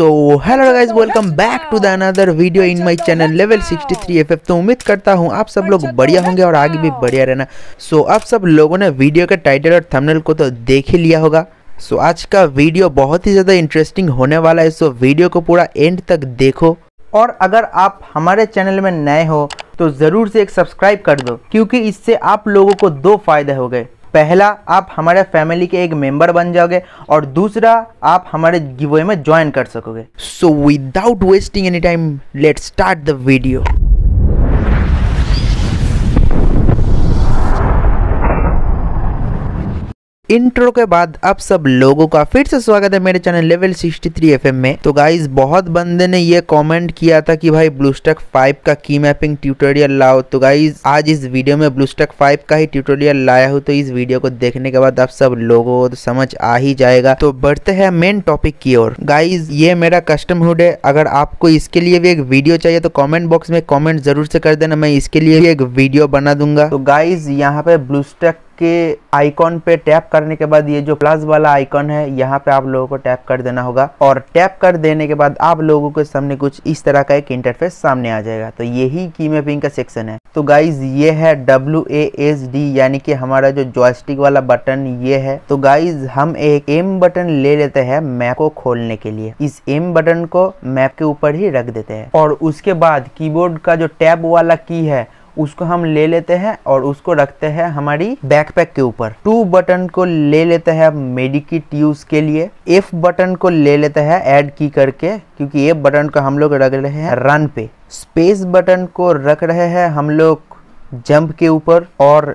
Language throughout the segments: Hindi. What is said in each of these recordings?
so hello guys welcome back to the another video in my channel level 63 FF तो उम्मीद करता हूँ आप सब लोग बढ़िया तो होंगे और आगे भी बढ़िया रहना सो so, आप सब लोगों ने वीडियो के टाइटल और थंबनेल को तो देख ही लिया होगा सो so, आज का वीडियो बहुत ही ज़्यादा इंटरेस्टिंग होने वाला है सो so, वीडियो को पूरा एंड तक देखो और अगर आप हमारे चैनल में नए हो तो ज़रूर से एक सब्सक्राइब कर दो क्योंकि इससे आप लोगों को दो फायदे हो गए पहला आप हमारे फैमिली के एक मेंबर बन जाओगे और दूसरा आप हमारे गिवे में ज्वाइन कर सकोगे so without wasting any time let start the video intro के बाद आप सब लोगों का फिर से स्वागत है मेरे चैनल लेवल 63 एफएम में तो गाइज बहुत बंदे ने ये कमेंट किया था कि भाई ब्लूस्टक 5 का की मैपिंग ट्यूटोरियल लाओ तो गाइज आज इस वीडियो में ब्लूस्टक 5 का ही ट्यूटोरियल लाया हूँ तो इस वीडियो को देखने के बाद आप सब लोगों को तो समझ आ ही जाएगा तो बढ़ते हैं मेन टॉपिक की ओर गाइज ये मेरा कस्टम हुड है अगर आपको इसके लिए भी एक वीडियो चाहिए तो कॉमेंट बॉक्स में कॉमेंट जरूर से कर देना मैं इसके लिए भी एक वीडियो बना दूंगा तो गाइज यहाँ पे ब्लूस्टक के आइकॉन पे टैप करने के बाद ये जो प्लस वाला आइकॉन है यहाँ पे आप लोगों को टैप कर देना होगा और टैप कर देने के बाद आप लोगों के सामने कुछ इस तरह का एक इंटरफेस सामने आ जाएगा तो यही की मैपिंग का सेक्शन है तो गाइज ये है डब्ल्यू ए एस डी यानी कि हमारा जो जॉयस्टिक वाला बटन ये है तो गाइज हम एक एम बटन ले लेते हैं मैप को खोलने के लिए इस एम बटन को मैप के ऊपर ही रख देते हैं और उसके बाद कीबोर्ड का जो टैब वाला की है उसको हम ले लेते हैं और उसको रखते हैं हमारी बैकपैक के ऊपर टू बटन को ले लेते हैं मेडिकिट यूज के लिए एफ बटन को ले लेते हैं ऐड की करके क्योंकि एफ बटन को हम लोग रख रहे हैं रन पे स्पेस बटन को रख रहे हैं हम लोग जंप के ऊपर और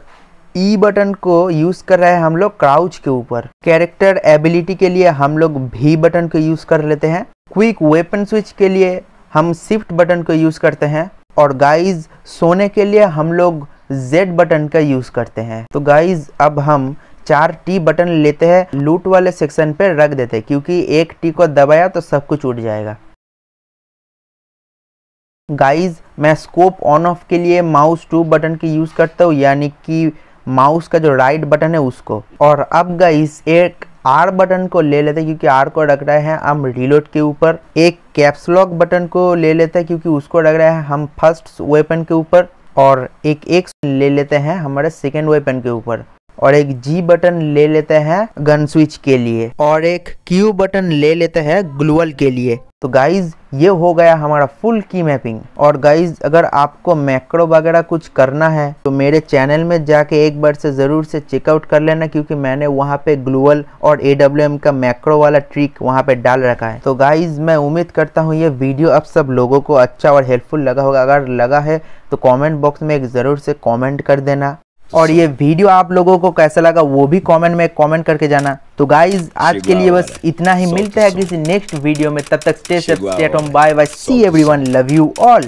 ई e बटन को यूज कर रहे हैं हम लोग क्राउच के ऊपर कैरेक्टर एबिलिटी के लिए हम लोग भी बटन को यूज कर लेते हैं क्विक वेपन स्विच के लिए हम शिफ्ट बटन को यूज करते हैं और गाइज सोने के लिए हम लोग Z बटन का यूज़ करते हैं तो गाइज अब हम चार टी बटन लेते हैं लूट वाले सेक्शन पे रख देते हैं क्योंकि एक टी को दबाया तो सब कुछ उठ जाएगा गाइज मैं स्कोप ऑन ऑफ के लिए माउस टू बटन की यूज़ करता हूँ यानी कि माउस का जो राइट बटन है उसको और अब गाइज एक आर बटन को ले लेते हैं क्योंकि आर को रख रहे हैं हम रिलोड के ऊपर एक कैप्सलॉक बटन को ले लेते हैं क्योंकि उसको रख रहे हैं हम फर्स्ट वेपन के ऊपर और एक एक्स ले लेते हैं हमारे सेकेंड वेपन के ऊपर और एक जी बटन ले लेते हैं गन स्विच के लिए और एक क्यू बटन ले लेते हैं ग्लूअल के लिए तो गाइज ये हो गया हमारा फुल की मैपिंग और गाइज अगर आपको मैक्रो वगैरह कुछ करना है तो मेरे चैनल में जाके एक बार से ज़रूर से चेकआउट कर लेना क्योंकि मैंने वहाँ पे ग्लूअल और ए का मैक्रो वाला ट्रिक वहाँ पे डाल रखा है तो गाइज मैं उम्मीद करता हूँ ये वीडियो अब सब लोगों को अच्छा और हेल्पफुल लगा होगा अगर लगा है तो कॉमेंट बॉक्स में एक ज़रूर से कॉमेंट कर देना और ये वीडियो आप लोगों को कैसा लगा वो भी कमेंट में कमेंट करके जाना तो गाइज आज के लिए बस इतना ही मिलता है किसी नेक्स्ट वीडियो में तब तक stay safe stay home bye bye see everyone love you all